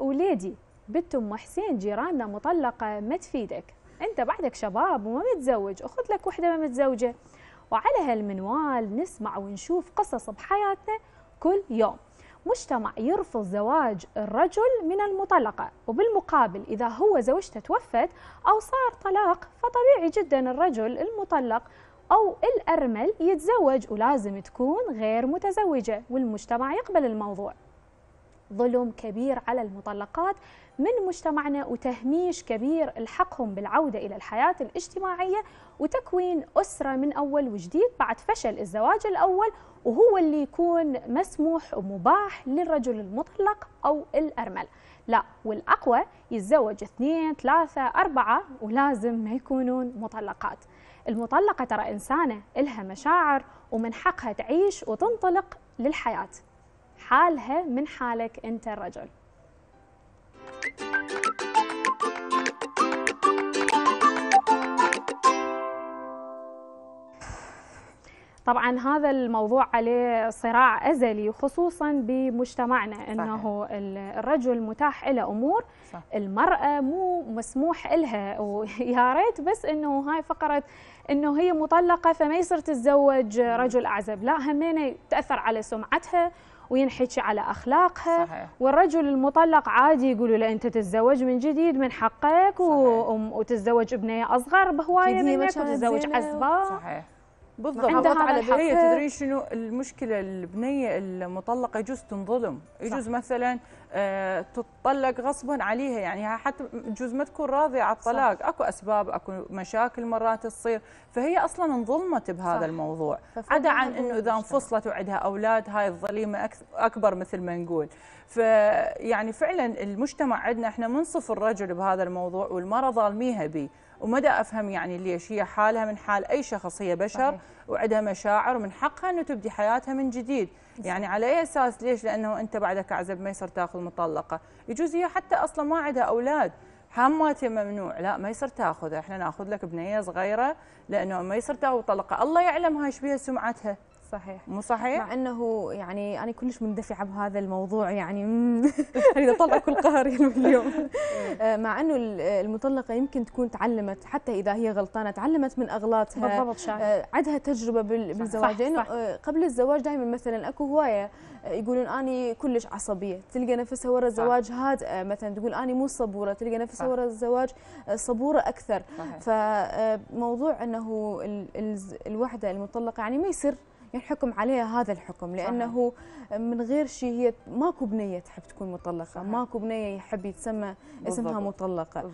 وليدي بنت ام حسين جيراننا مطلقه ما تفيدك انت بعدك شباب وما متزوج وخذ لك وحده ما متزوجه وعلى هالمنوال نسمع ونشوف قصص بحياتنا كل يوم مجتمع يرفض زواج الرجل من المطلقة وبالمقابل إذا هو زوجته توفت أو صار طلاق فطبيعي جدا الرجل المطلق أو الأرمل يتزوج ولازم تكون غير متزوجة والمجتمع يقبل الموضوع ظلم كبير على المطلقات من مجتمعنا وتهميش كبير لحقهم بالعودة إلى الحياة الاجتماعية وتكوين أسرة من أول وجديد بعد فشل الزواج الأول وهو اللي يكون مسموح ومباح للرجل المطلق أو الأرمل لا والأقوى يتزوج اثنين ثلاثة أربعة ولازم ما يكونون مطلقات المطلقة ترى إنسانة إلها مشاعر ومن حقها تعيش وتنطلق للحياة حالها من حالك انت الرجل طبعا هذا الموضوع عليه صراع ازلي خصوصا بمجتمعنا صحيح. انه الرجل متاح له امور صح. المراه مو مسموح لها ويا ريت بس انه هاي فقره انه هي مطلقه فما يصير تتزوج رجل اعزب لا همينه تاثر على سمعتها وينحكي على اخلاقها صحيح. والرجل المطلق عادي يقولوا له انت تتزوج من جديد من حقك و... وتتزوج بنيه اصغر بهوايه منك وتتزوج عزبه صحيح بالضبط عندها على هي تدري شنو المشكله البنيه المطلقه يجوز تنظلم يجوز مثلا آه تطلق غصبا عليها يعني حتى يجوز ما تكون راضيه على الطلاق صح. اكو اسباب اكو مشاكل مرات تصير فهي اصلا انظلمت بهذا صح. الموضوع عدا عن انه اذا انفصلت وعندها اولاد هاي الظليمه اكبر مثل ما نقول فيعني فعلا المجتمع عندنا احنا منصف الرجل بهذا الموضوع والمراه ظالميها به ومدى افهم يعني ليش هي حالها من حال اي شخص هي بشر وعندها مشاعر ومن حقها انه تبدي حياتها من جديد يعني على اي اساس ليش لانه انت بعدك اعزب ما يصير تاخذ مطلقه يجوز هي حتى اصلا ما عندها اولاد حماتي ممنوع لا ما يصير تاخذها احنا ناخذ لك بنيه صغيره لانه ما يصير تاخذ مطلقه الله يعلم هاي بيها سمعتها صحيح مو صحيح مع انه يعني انا كلش مندفعه بهذا الموضوع يعني اريد اطلع كل قهري اليوم آه، مع انه المطلقه يمكن تكون تعلمت حتى اذا هي غلطانه تعلمت من اغلاطها بالضبط شايف. آه، عندها تجربه بالزواج صح, صح آه، قبل الزواج دائما مثلا اكو هوايه يقولون اني كلش عصبيه تلقى نفسها ورا الزواج هادئه مثلا تقول اني مو صبوره تلقى نفسها ورا الزواج صبوره اكثر صحيح. فموضوع انه الوحده المطلقه يعني ما يصير ينحكم عليها هذا الحكم لانه صحيح. من غير شيء هي ماكو بنيه تحب تكون مطلقه، صحيح. ماكو بنيه يحب يتسمى اسمها مطلقه،